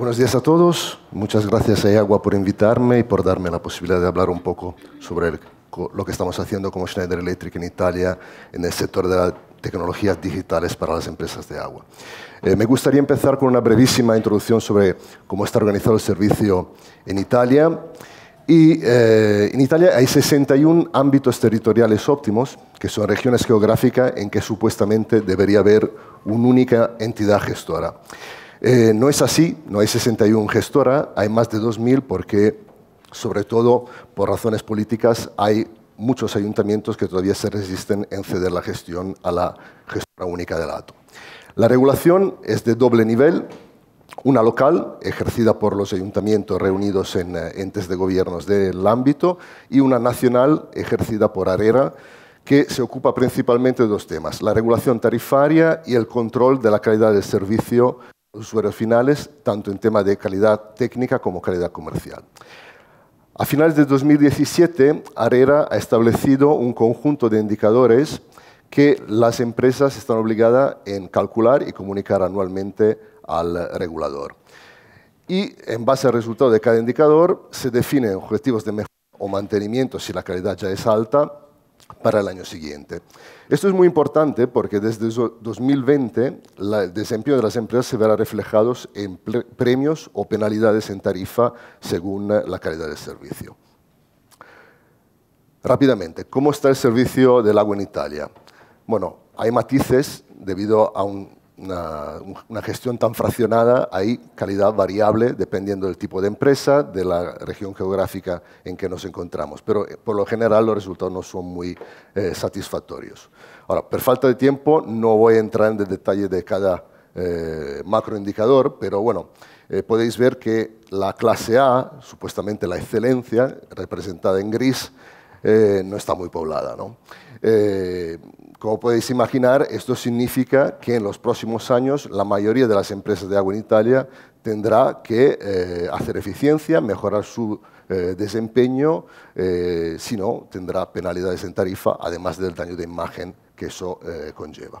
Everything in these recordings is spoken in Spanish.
Buenos días a todos. Muchas gracias a Iagua e por invitarme y por darme la posibilidad de hablar un poco sobre lo que estamos haciendo como Schneider Electric en Italia en el sector de las tecnologías digitales para las empresas de agua. Eh, me gustaría empezar con una brevísima introducción sobre cómo está organizado el servicio en Italia. Y eh, en Italia hay 61 ámbitos territoriales óptimos, que son regiones geográficas en que supuestamente debería haber una única entidad gestora. Eh, no es así, no hay 61 gestora, hay más de 2.000 porque, sobre todo por razones políticas, hay muchos ayuntamientos que todavía se resisten en ceder la gestión a la gestora única del ato. La regulación es de doble nivel, una local, ejercida por los ayuntamientos reunidos en eh, entes de gobiernos del ámbito, y una nacional, ejercida por ARERA, que se ocupa principalmente de dos temas, la regulación tarifaria y el control de la calidad del servicio usuarios finales, tanto en tema de calidad técnica como calidad comercial. A finales de 2017, ARERA ha establecido un conjunto de indicadores que las empresas están obligadas en calcular y comunicar anualmente al regulador. Y en base al resultado de cada indicador se definen objetivos de mejora o mantenimiento si la calidad ya es alta, para el año siguiente. Esto es muy importante porque desde 2020 el desempeño de las empresas se verá reflejado en premios o penalidades en tarifa según eh, la calidad del servicio. Rápidamente, ¿cómo está el servicio del agua en Italia? Bueno, hay matices debido a un una, gestión tan fraccionada, hay calidad variable dependiendo del tipo de empresa, de la región geográfica en que nos encontramos. Pero eh, por lo general los resultados no son muy eh, satisfactorios. Ahora, por falta de tiempo no voy a entrar en el detalle de cada eh, macroindicador, pero bueno, podéis ver que la clase A, supuestamente la excelencia, representada en gris, no está muy poblada. ¿no? Como podéis imaginar, esto significa que en los próximos años la mayoría de las empresas de agua en Italia tendrá que eh, hacer eficiencia, mejorar su eh, desempeño, eh, si no, tendrá penalidades en tarifa, además del daño de imagen que eso conlleva.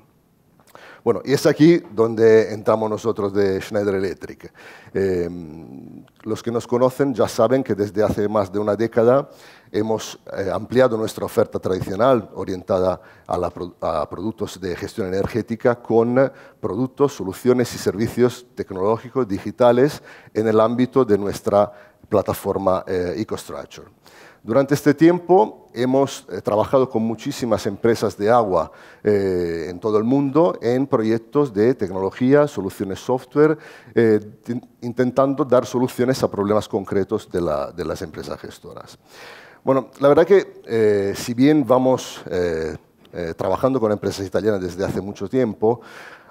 Bueno, y es aquí donde entramos nosotros de Schneider Electric. Em, los que nos conocen ya saben que desde hace más de una década hemos eh, ampliado nuestra oferta tradicional orientada a, a, productos de gestión energética con productos, soluciones y servicios tecnológicos digitales en el ámbito de nuestra plataforma eh, EcoStructure. Durante este tiempo hemos eh, trabajado con muchísimas empresas de agua eh, en todo el mundo en proyectos de tecnología, soluciones software, intentando dar soluciones a problemas concretos de, las empresas gestoras. Bueno, la verdad que si bien vamos eh, trabajando con empresas italianas desde hace mucho tiempo,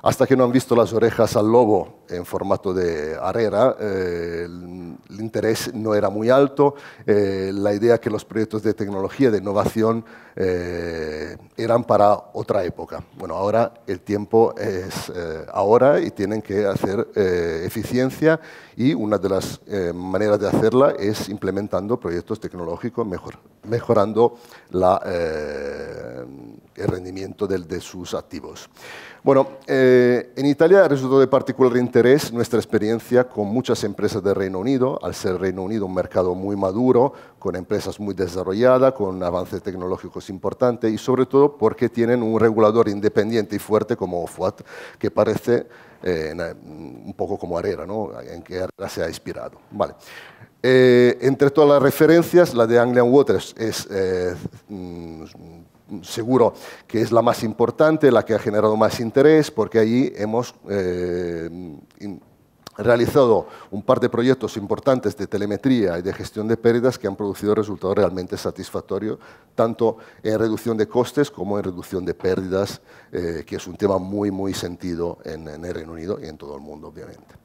hasta que no han visto las orejas al lobo en formato de arera, eh, el interés no era muy alto, eh, la idea que los proyectos de tecnología, de innovación, eran para otra época. Bueno, ahora el tiempo es ahora y tienen que hacer eficiencia y una de las maneras de hacerla es implementando proyectos tecnológicos, mejor, mejorando la el rendimiento del, de sus activos. Bueno, eh, en Italia resultó de particular interés nuestra experiencia con muchas empresas del Reino Unido, al ser Reino Unido un mercado muy maduro, con empresas muy desarrolladas, con avances tecnológicos importantes y sobre todo porque tienen un regulador independiente y fuerte como FUAT, que parece eh, un poco como Arera, ¿no? en que Arera se ha inspirado. Vale. Eh, entre todas las referencias, la de Anglian Waters es eh, mm, seguro que es la más importante, la que ha generado más interés, porque allí hemos eh, realizado un par de proyectos importantes de telemetría y de gestión de pérdidas que han producido resultados realmente satisfactorios, tanto en reducción de costes como en reducción de pérdidas, eh, que es un tema muy, muy sentido en, en el Reino Unido y en todo el mundo, obviamente.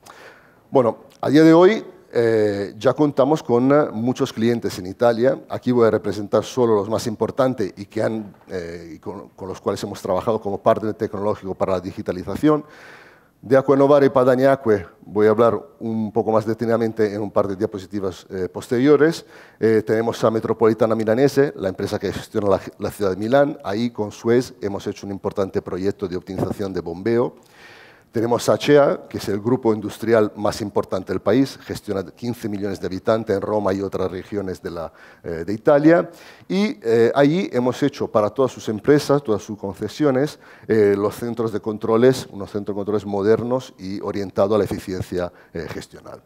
Bueno, a día de hoy eh, ya contamos con muchos clientes en Italia. Aquí voy a representar solo los más importantes y que han, eh, con, los cuales hemos trabajado como partner tecnológico para la digitalización. De Acquenovare y Padaniaque. voy a hablar un poco más detenidamente en un par de diapositivas eh, posteriores. tenemos a Metropolitana Milanese, la empresa que gestiona la ciudad de Milán. Ahí con Suez hemos hecho un importante proyecto de optimización de bombeo. Tenemos Achea, que es el grupo industrial más importante del país, gestiona 15 millones de habitantes en Roma y otras regiones de, eh, Italia. Y eh, allí hemos hecho para todas sus empresas, todas sus concesiones, eh, los centros de controles, unos centros de controles modernos y orientados a la eficiencia gestional.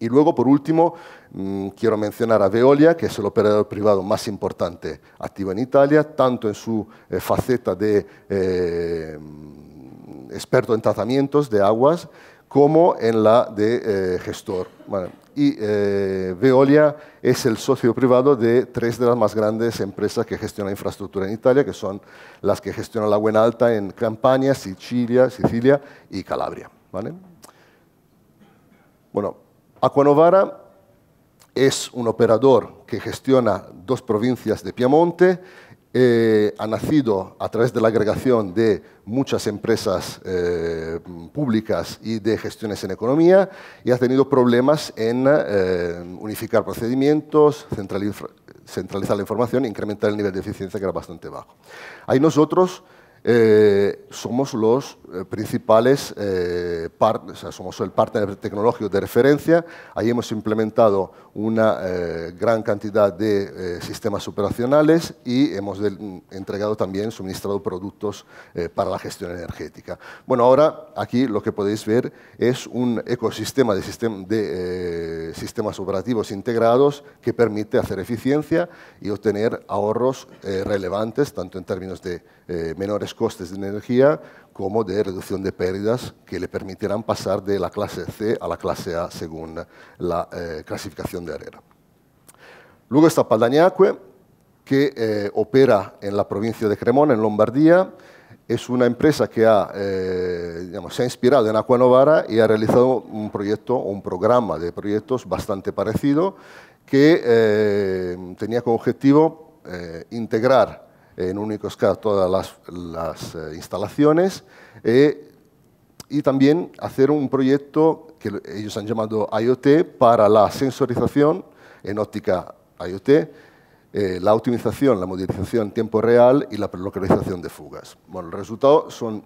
Y luego, por último, mm, quiero mencionar a Veolia, que es el operador privado más importante activo en Italia, tanto en su faceta de experto en tratamientos de aguas como en la de eh, gestor. y eh, Veolia es el socio privado de tres de las más grandes empresas que gestionan infraestructura en Italia, que son las que gestionan la en Alta en Campania, Sicilia, Sicilia y Calabria. ¿vale? Bueno, Aquanovara es un operador que gestiona dos provincias de Piamonte eh, ha nacido a través de la agregación de muchas empresas eh, públicas y de gestiones en economía y ha tenido problemas en eh, unificar procedimientos, centralizar la información, e incrementar el nivel de eficiencia que era bastante bajo. Ahí nosotros eh, somos los eh, principales eh, somos el partner tecnológico de referencia. Ahí hemos implementado una gran cantidad de sistemas operacionales y hemos entregado también, suministrado productos para la gestión energética. Bueno, ahora aquí lo que podéis ver es un ecosistema de, de sistemas operativos integrados que permite hacer eficiencia y obtener ahorros relevantes, tanto en términos de menores costes de energía como de reducción de pérdidas que le permitirán pasar de la clase C a la clase A según la eh, clasificación de ARERA. Luego está Paldañacue, que eh, opera en la provincia de Cremona, en Lombardía. Es una empresa que ha, eh, se ha inspirado en Aquanovara y ha realizado un proyecto o un programa de proyectos bastante parecido que tenía como objetivo integrar en un UnicoSCAD todas las, eh, instalaciones eh, y también hacer un proyecto que ellos han llamado IoT para la sensorización en óptica IoT, eh, la optimización, la modernización en tiempo real y la localización de fugas. Bueno, el resultado son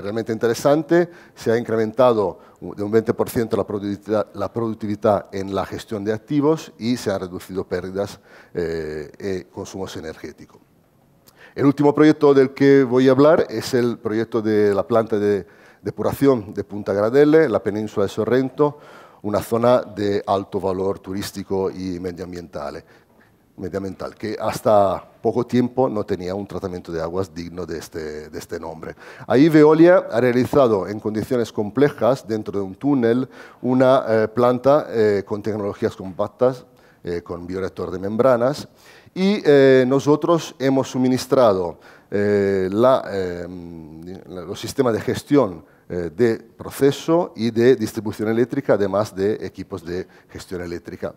realmente interesante. Se ha incrementado de un 20% la productividad, en la gestión de activos y se han reducido pérdidas y eh, eh, consumos energéticos. El último proyecto del que voy a hablar es el proyecto de la planta de depuración de Punta Gradelle, la península de Sorrento, una zona de alto valor turístico y medioambiental medioambiental, que hasta poco tiempo no tenía un tratamiento de aguas digno este, de este, nombre. Ahí Veolia ha realizado en condiciones complejas, dentro de un túnel, una eh, planta eh, con tecnologías compactas, eh, con biorector de membranas, y nosotros hemos suministrado los sistemas de gestión de proceso y de distribución eléctrica, además de equipos de gestión eléctrica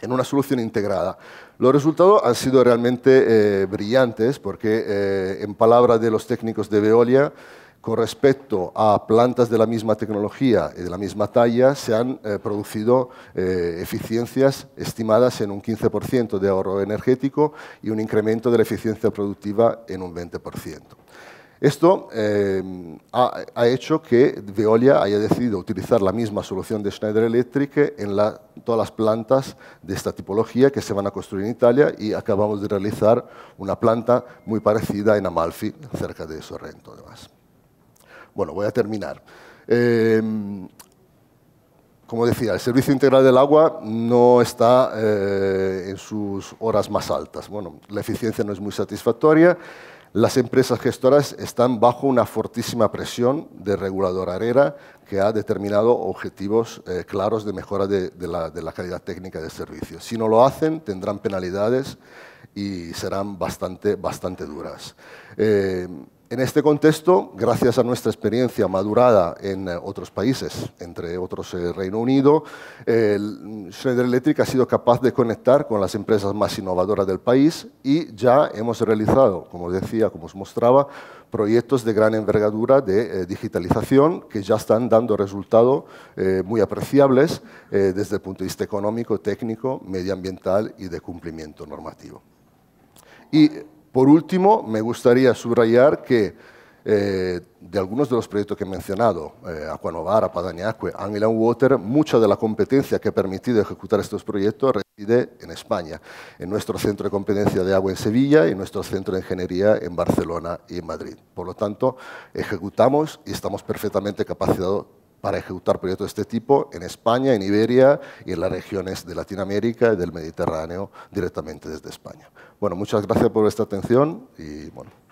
en una solución integrada. Los resultados han sido realmente eh, brillantes porque, eh, en palabra de los técnicos de Veolia, con respecto a plantas de la misma tecnología y de la misma talla, se han eh, producido eficiencias estimadas en un 15% de ahorro energético y un incremento de la eficiencia productiva en un 20%. Esto em, ha, hecho que Veolia haya decidido utilizar la misma solución de Schneider Electric en todas las plantas de esta tipología que se van a construir en Italia y acabamos de realizar una planta muy parecida en Amalfi, cerca de Sorrento, además. Bueno, voy a terminar. Em, como decía, el Servicio Integral del Agua no está eh, en sus horas más altas. Bueno, la eficiencia no es muy satisfactoria. Las empresas gestoras están bajo una fortísima presión de regulador arera que ha determinado objetivos eh, claros de mejora de, la, calidad técnica del servicio. Si no lo hacen, tendrán penalidades y serán bastante, bastante duras. Eh, en este contexto, gracias a nuestra experiencia madurada en eh, otros países, entre otros el eh, Reino Unido, Schneider Electric ha sido capaz de conectar con las empresas más innovadoras del país y ya hemos realizado, como os decía, como os mostraba, proyectos de gran envergadura de eh, digitalización que ya están dando resultados muy apreciables desde el punto de vista económico, técnico, medioambiental y de cumplimiento normativo. Y por último, me gustaría subrayar que eh, de algunos de los proyectos que he mencionado, eh, Aquanovara, Padañacque, Angela Water, mucha de la competencia que ha permitido ejecutar estos proyectos reside en España, en nuestro centro de competencia de agua en Sevilla y en nuestro centro de ingeniería en Barcelona y en Madrid. Por lo tanto, ejecutamos y estamos perfectamente capacitados para ejecutar proyectos de este tipo en España, en Iberia y en las regiones de Latinoamérica y del Mediterráneo directamente desde España. Bueno, muchas gracias por esta atención y bueno,